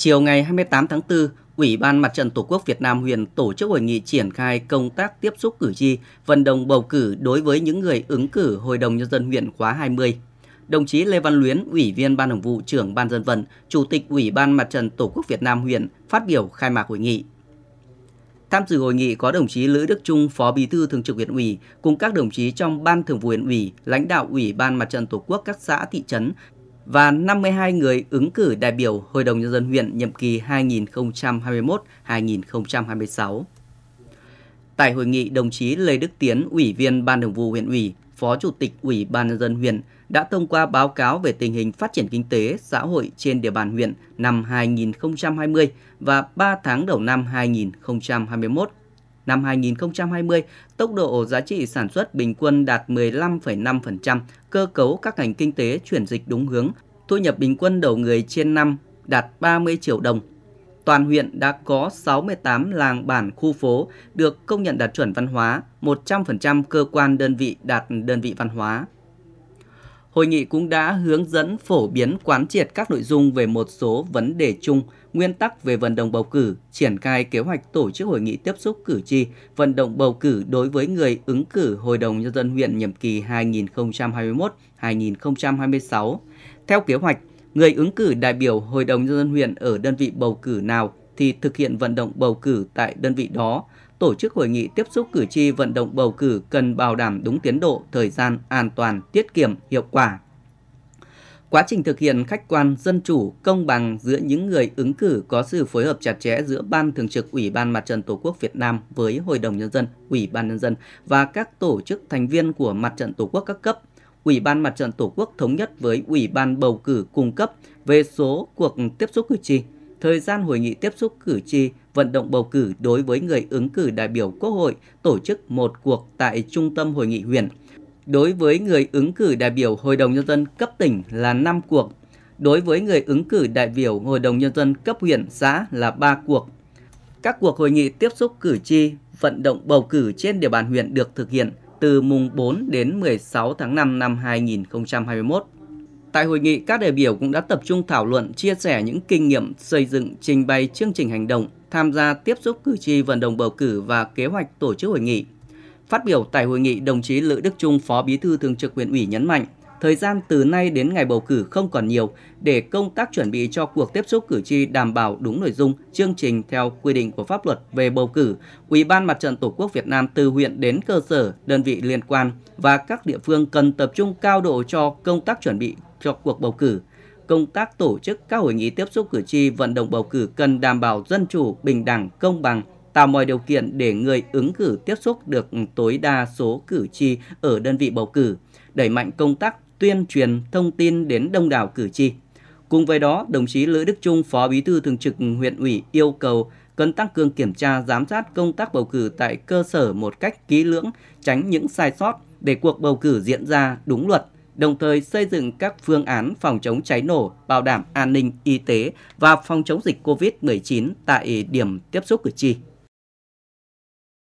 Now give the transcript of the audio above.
Chiều ngày 28 tháng 4, Ủy ban Mặt trận Tổ quốc Việt Nam huyện tổ chức hội nghị triển khai công tác tiếp xúc cử tri, vận động bầu cử đối với những người ứng cử Hội đồng Nhân dân huyện khóa 20. Đồng chí Lê Văn Luyến, Ủy viên Ban Thường vụ trưởng Ban Dân vận, Chủ tịch Ủy ban Mặt trận Tổ quốc Việt Nam huyện phát biểu khai mạc hội nghị. Tham dự hội nghị có đồng chí Lữ Đức Trung, Phó Bí thư Thường trực huyện ủy, cùng các đồng chí trong Ban Thường vụ huyện ủy, lãnh đạo Ủy ban Mặt trận Tổ quốc các xã thị trấn, và 52 người ứng cử đại biểu Hội đồng Nhân dân huyện nhiệm kỳ 2021-2026. Tại hội nghị, đồng chí Lê Đức Tiến, Ủy viên Ban Thường vụ huyện ủy, Phó Chủ tịch Ủy ban Nhân dân huyện đã thông qua báo cáo về tình hình phát triển kinh tế, xã hội trên địa bàn huyện năm 2020 và 3 tháng đầu năm 2021 năm 2020, tốc độ giá trị sản xuất bình quân đạt 15,5%, cơ cấu các ngành kinh tế chuyển dịch đúng hướng, thu nhập bình quân đầu người trên năm đạt 30 triệu đồng. Toàn huyện đã có 68 làng bản khu phố được công nhận đạt chuẩn văn hóa, 100% cơ quan đơn vị đạt đơn vị văn hóa. Hội nghị cũng đã hướng dẫn phổ biến quán triệt các nội dung về một số vấn đề chung, nguyên tắc về vận động bầu cử, triển khai kế hoạch tổ chức hội nghị tiếp xúc cử tri, vận động bầu cử đối với người ứng cử Hội đồng Nhân dân huyện nhiệm kỳ 2021-2026. Theo kế hoạch, người ứng cử đại biểu Hội đồng Nhân dân huyện ở đơn vị bầu cử nào thì thực hiện vận động bầu cử tại đơn vị đó, tổ chức hội nghị tiếp xúc cử tri vận động bầu cử cần bảo đảm đúng tiến độ, thời gian, an toàn, tiết kiệm, hiệu quả. Quá trình thực hiện khách quan, dân chủ, công bằng giữa những người ứng cử có sự phối hợp chặt chẽ giữa Ban Thường trực Ủy ban Mặt trận Tổ quốc Việt Nam với Hội đồng Nhân dân, Ủy ban Nhân dân và các tổ chức thành viên của Mặt trận Tổ quốc các cấp. Ủy ban Mặt trận Tổ quốc thống nhất với Ủy ban Bầu cử cung cấp về số cuộc tiếp xúc cử tri thời gian hội nghị tiếp xúc cử tri, vận động bầu cử đối với người ứng cử đại biểu Quốc hội, tổ chức một cuộc tại trung tâm hội nghị huyện. Đối với người ứng cử đại biểu Hội đồng Nhân dân cấp tỉnh là 5 cuộc. Đối với người ứng cử đại biểu Hội đồng Nhân dân cấp huyện, xã là 3 cuộc. Các cuộc hội nghị tiếp xúc cử tri, vận động bầu cử trên địa bàn huyện được thực hiện từ mùng 4 đến 16 tháng 5 năm 2021. Tại hội nghị, các đại biểu cũng đã tập trung thảo luận, chia sẻ những kinh nghiệm xây dựng, trình bày chương trình hành động, tham gia tiếp xúc cử tri vận động bầu cử và kế hoạch tổ chức hội nghị. Phát biểu tại hội nghị, đồng chí Lữ Đức Trung, Phó Bí thư Thường trực huyện ủy nhấn mạnh, thời gian từ nay đến ngày bầu cử không còn nhiều để công tác chuẩn bị cho cuộc tiếp xúc cử tri đảm bảo đúng nội dung, chương trình theo quy định của pháp luật về bầu cử, Ủy ban Mặt trận Tổ quốc Việt Nam từ huyện đến cơ sở, đơn vị liên quan và các địa phương cần tập trung cao độ cho công tác chuẩn bị cho cuộc bầu cử. Công tác tổ chức các hội nghị tiếp xúc cử tri vận động bầu cử cần đảm bảo dân chủ, bình đẳng, công bằng, tạo mọi điều kiện để người ứng cử tiếp xúc được tối đa số cử tri ở đơn vị bầu cử đẩy mạnh công tác tuyên truyền thông tin đến đông đảo cử tri. Cùng với đó, đồng chí Lữ Đức Trung, Phó Bí thư Thường trực huyện ủy yêu cầu cần tăng cường kiểm tra giám sát công tác bầu cử tại cơ sở một cách kỹ lưỡng, tránh những sai sót để cuộc bầu cử diễn ra đúng luật, đồng thời xây dựng các phương án phòng chống cháy nổ, bảo đảm an ninh y tế và phòng chống dịch COVID-19 tại điểm tiếp xúc cử tri.